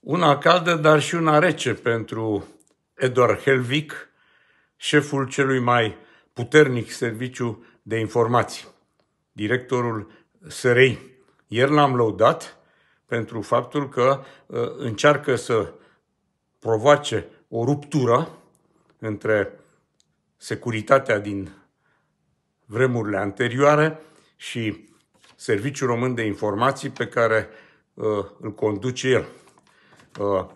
una caldă, dar și una rece pentru Edor Helvic, șeful celui mai puternic serviciu de informații, directorul SRI. Ieri l-am lăudat pentru faptul că uh, încearcă să provoace o ruptură între securitatea din vremurile anterioare și Serviciul Român de Informații pe care uh, îl conduce el. Uh,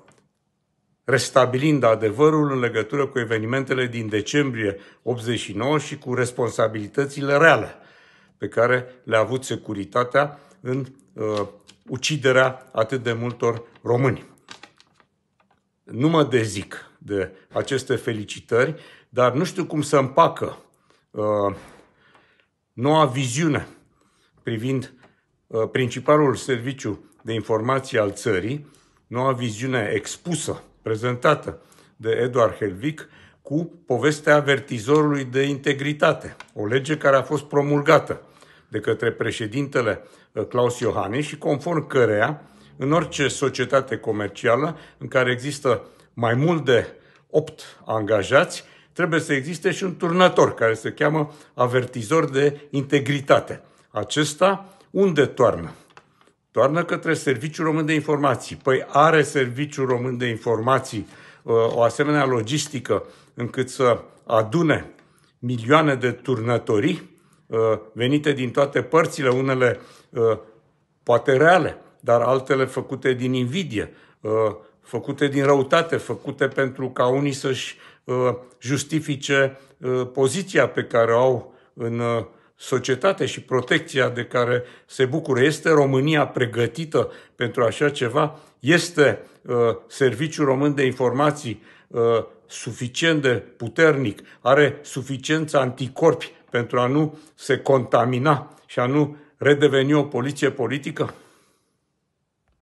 restabilind adevărul în legătură cu evenimentele din decembrie 89 și cu responsabilitățile reale pe care le-a avut securitatea în uh, uciderea atât de multor români. Nu mă dezic de aceste felicitări, dar nu știu cum să împacă uh, noua viziune privind uh, principalul serviciu de informații al țării, noua viziune expusă, prezentată de Eduard Helvic, cu povestea avertizorului de integritate, o lege care a fost promulgată de către președintele eh, Claus Iohannis și conform căreia, în orice societate comercială în care există mai mult de 8 angajați, trebuie să existe și un turnător care se cheamă avertizor de integritate. Acesta unde toarnă? Toarnă către Serviciul Român de Informații. Păi are Serviciul Român de Informații uh, o asemenea logistică încât să adune milioane de turnătorii uh, venite din toate părțile, unele uh, poate reale, dar altele făcute din invidie, făcute din răutate, făcute pentru ca unii să-și justifice poziția pe care o au în societate și protecția de care se bucură, este România pregătită pentru așa ceva? Este uh, Serviciul Român de Informații uh, suficient de puternic? Are suficiența anticorpi pentru a nu se contamina și a nu redeveni o poliție politică?